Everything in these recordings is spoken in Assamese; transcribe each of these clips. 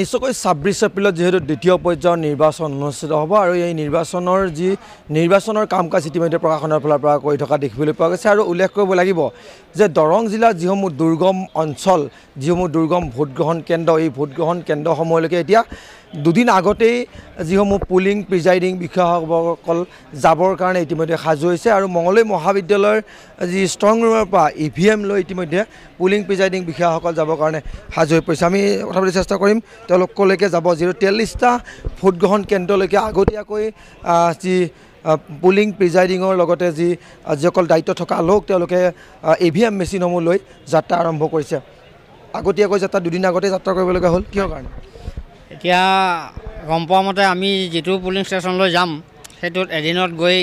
নিশ্চয়কৈ ছাব্বিছ এপ্ৰিলত যিহেতু দ্বিতীয় পৰ্যায়ৰ নিৰ্বাচন অনুষ্ঠিত হ'ব আৰু এই নিৰ্বাচনৰ যি নিৰ্বাচনৰ কাম কাজ ইতিমধ্যে প্ৰশাসনৰ ফালৰ পৰা কৰি থকা দেখিবলৈ পোৱা গৈছে আৰু উল্লেখ কৰিব লাগিব যে দৰং জিলাৰ যিসমূহ দুৰ্গম অঞ্চল যিসমূহ দুৰ্গম ভোটগ্ৰহণ কেন্দ্ৰ এই ভোটগ্ৰহণ কেন্দ্ৰসমূহলৈকে এতিয়া দুদিন আগতেই যিসমূহ পুলিং প্ৰিজাইডিং বিষয়াসকল যাবৰ কাৰণে ইতিমধ্যে সাজু হৈছে আৰু মঙলদৈ মহাবিদ্যালয়ৰ যি ষ্ট্ৰং ৰুমৰ পৰা ই ভি এম লৈ ইতিমধ্যে পুলিং প্ৰিজাইডিং বিষয়াসকল যাবৰ কাৰণে সাজু হৈ পৰিছে আমি কথা পাতি চেষ্টা কৰিম তেওঁলোকলৈকে যাব যিহেতু তেল্লিছটা ভোটগ্ৰহণ কেন্দ্ৰলৈকে আগতীয়াকৈ যি পুলিং প্ৰিজাইডিঙৰ লগতে যি যিসকল দায়িত্ব থকা লোক তেওঁলোকে ই ভি এম মেচিনসমূহ লৈ যাত্ৰা আৰম্ভ কৰিছে আগতীয়াকৈ যাত্ৰা দুদিন আগতে যাত্ৰা কৰিবলগীয়া হ'ল কিহৰ কাৰণে এতিয়া গম পোৱা মতে আমি যিটো পুলিং ষ্টেচনলৈ যাম সেইটোত এদিনত গৈ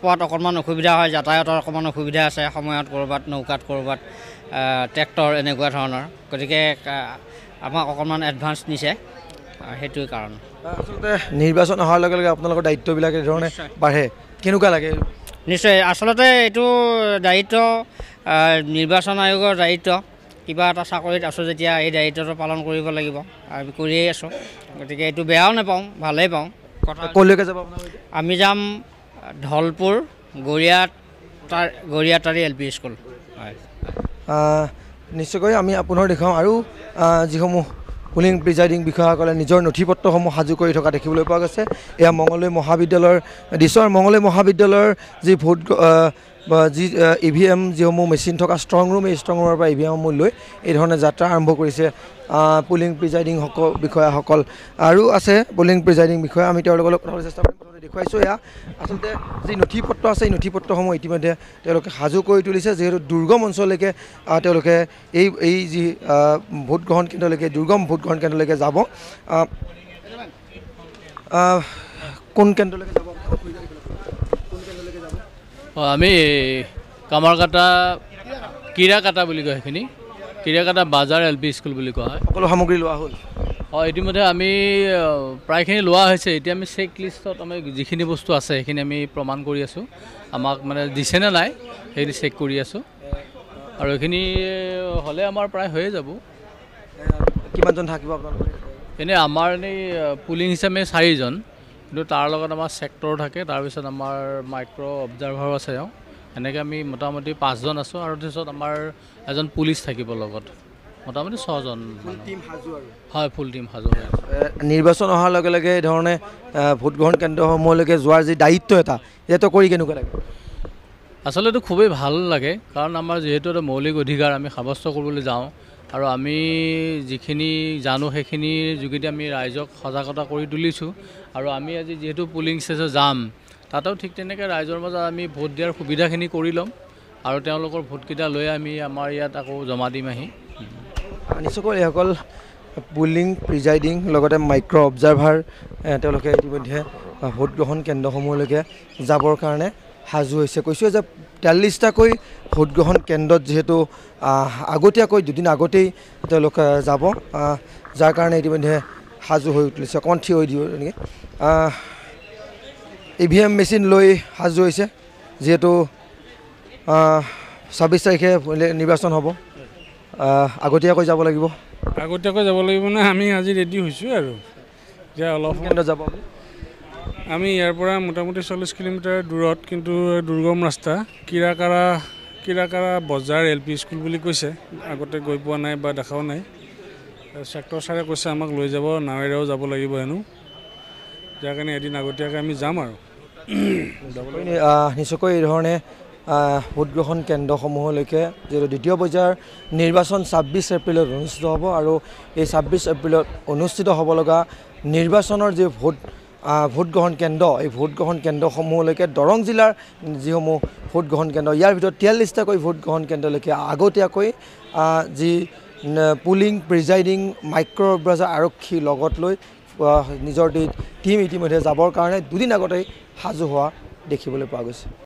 পোৱাত অকণমান অসুবিধা হয় যাতায়াতৰ অকণমান অসুবিধা আছে সময়ত ক'ৰবাত নৌকাত ক'ৰবাত ট্ৰেক্টৰ এনেকুৱা ধৰণৰ গতিকে আমাক অকণমান এডভান্স নিছে সেইটোৱে কাৰণ আচলতে নিৰ্বাচন অহাৰ লগে লগে আপোনালোকৰ দায়িত্ববিলাক এইধৰণে বাঢ়ে কেনেকুৱা লাগে নিশ্চয় আচলতে এইটো দায়িত্ব নিৰ্বাচন আয়োগৰ দায়িত্ব কিবা এটা চাকৰিত আছোঁ যেতিয়া এই দায়িত্বটো পালন কৰিব লাগিব আমি কৰিয়েই আছোঁ গতিকে এইটো বেয়াও নাপাওঁ ভালেই পাওঁ ক'লৈকে যাব আমি যাম ধলপুৰ ঢলপুৰ গৰিয়াটাৰ গৰিয়াটাৰী এল পি স্কুল হয় নিশ্চয়কৈ আমি আপোনাৰ দেখাওঁ আৰু যিসমূহ পুলিং প্ৰিজাইডিং বিষয়াসকলে নিজৰ নথি পত্ৰসমূহ সাজু কৰি থকা দেখিবলৈ পোৱা গৈছে এয়া মঙলদৈ মহাবিদ্যালয়ৰ দিছৰ মঙলদৈ মহাবিদ্যালয়ৰ যি ভোট যি ই ভি এম যিসমূহ মেচিন থকা ষ্ট্ৰং ৰুম এই ষ্ট্ৰং ৰুমৰ পৰা ই e ভি এমসমূহ লৈ এই ধৰণে যাত্ৰা আৰম্ভ কৰিছে পুলিং প্ৰিজাইডিং সকল বিষয়াসকল আৰু আছে পুলিং প্ৰিজাইডিং বিষয়া আমি তেওঁৰ লগত কথা চেষ্টা কৰিম প্ৰথমতে দেখুৱাইছোঁ এয়া আচলতে যি নথি পত্ৰ আছে এই নথি পত্ৰসমূহ ইতিমধ্যে তেওঁলোকে সাজু কৰি তুলিছে যিহেতু দুৰ্গম অঞ্চললৈকে তেওঁলোকে এই এই যি ভোটগ্ৰহণ কেন্দ্ৰলৈকে দুৰ্গম ভোটগ্ৰহণ কেন্দ্ৰলৈকে যাব কোন কেন্দ্ৰলৈকে যাব আমি কামাৰ কাটা কিৰা কাটা বুলি কয় সেইখিনি কিৰা কাটা বাজাৰ এল পি স্কুল বুলি কোৱা হয় সকলো সামগ্ৰী লোৱা হ'ল অঁ ইতিমধ্যে আমি প্ৰায়খিনি লোৱা হৈছে এতিয়া আমি চেক লিষ্টত আমি যিখিনি বস্তু আছে সেইখিনি আমি প্ৰমাণ কৰি আছোঁ আমাক মানে দিছেনে নাই সেইখিনি চেক কৰি আছোঁ আৰু এইখিনি হ'লে আমাৰ প্ৰায় হৈয়ে যাব কিমানজন থাকিব আপোনালোকে এনেই আমাৰ এনেই পুলিং হিচাপে চাৰিজন কিন্তু তাৰ লগত আমাৰ চেক্টৰ থাকে তাৰপিছত আমাৰ মাইক্ৰ' অবজাৰ্ভাৰো আছে তেওঁ এনেকৈ আমি মোটামুটি পাঁচজন আছোঁ আৰু তাৰপিছত আমাৰ এজন পুলিচ থাকিব লগত মোটামুটি ছজন হয় ফুল টিম সাজু হয় নিৰ্বাচন অহাৰ লগে লগে এই ধৰণে ভোটগ্ৰহণ কেন্দ্ৰসমূহলৈকে যোৱাৰ যি দায়িত্ব এটা এইটো কৰি কেনেকুৱা লাগে আচলতে খুবেই ভাল লাগে কাৰণ আমাৰ যিহেতু এটা মৌলিক অধিকাৰ আমি সাব্যস্ত কৰিবলৈ যাওঁ আৰু আমি যিখিনি জানো সেইখিনিৰ যোগেদি আমি ৰাইজক সজাগতা কৰি তুলিছোঁ আৰু আমি আজি যিহেতু পুলিং ষ্টেজত যাম তাতেও ঠিক তেনেকৈ ৰাইজৰ মাজত আমি ভোট দিয়াৰ সুবিধাখিনি কৰি ল'ম আৰু তেওঁলোকৰ ভোটকেইটা লৈ আমি আমাৰ ইয়াত আকৌ জমা দিম আহি নিশ্চয়কৈ এইসকল পুলিং প্ৰিজাইডিং লগতে মাইক্ৰ অবজাৰ্ভাৰ তেওঁলোকে ইতিমধ্যে ভোটগ্ৰহণ কেন্দ্ৰসমূহলৈকে যাবৰ কাৰণে সাজু হৈছে কৈছোঁ যে তেয়াল্লিছটাকৈ ভোটগ্ৰহণ কেন্দ্ৰত যিহেতু আগতীয়াকৈ দুদিন আগতেই তেওঁলোকে যাব যাৰ কাৰণে ইতিমধ্যে সাজু হৈ উঠিছে অকণমান থিয় হৈ দিব তেনেকৈ ই ভি এম মেচিন লৈ সাজু হৈছে যিহেতু ছাব্বিছ তাৰিখে নিৰ্বাচন হ'ব আগতীয়াকৈ যাব লাগিব আগতীয়াকৈ যাব লাগিব মানে আমি আজি ৰেডি হৈছোঁ আৰু যে অলপ সময় যাব আমি ইয়াৰ পৰা মোটামুটি চল্লিছ কিলোমিটাৰ দূৰত কিন্তু দুৰ্গম ৰাস্তা কিৰাকাৰা কিৰাকাৰা বজাৰ এল পি স্কুল বুলি কৈছে আগতে গৈ পোৱা নাই বা দেখাও নাই ছেক্টৰ ছাৰে কৈছে আমাক লৈ যাব নাৱেৰেও যাব লাগিব হেনো যাৰ কাৰণে এদিন আগতীয়াকৈ আমি যাম আৰু নিশ্চয়কৈ এইধৰণে ভোটগ্ৰহণ কেন্দ্ৰসমূহলৈকে যিহেতু দ্বিতীয় পৰ্যায়ৰ নিৰ্বাচন ছাব্বিছ এপ্ৰিলত অনুষ্ঠিত হ'ব আৰু এই ছাব্বিছ এপ্ৰিলত অনুষ্ঠিত হ'ব লগা নিৰ্বাচনৰ যি ভোট ভোটগ্ৰহণ কেন্দ্ৰ এই ভোটগ্ৰহণ কেন্দ্ৰসমূহলৈকে দৰং জিলাৰ যিসমূহ ভোটগ্ৰহণ কেন্দ্ৰ ইয়াৰ ভিতৰত তিয়াল্লিছটাকৈ ভোটগ্ৰহণ কেন্দ্ৰলৈকে আগতীয়াকৈ যি পুলিং প্ৰিজাইডিং মাইক্ৰ'ব্ৰাজাৰ আৰক্ষী লগত লৈ নিজৰ টীম ইতিমধ্যে যাবৰ কাৰণে দুদিন আগতেই সাজু হোৱা দেখিবলৈ পোৱা গৈছে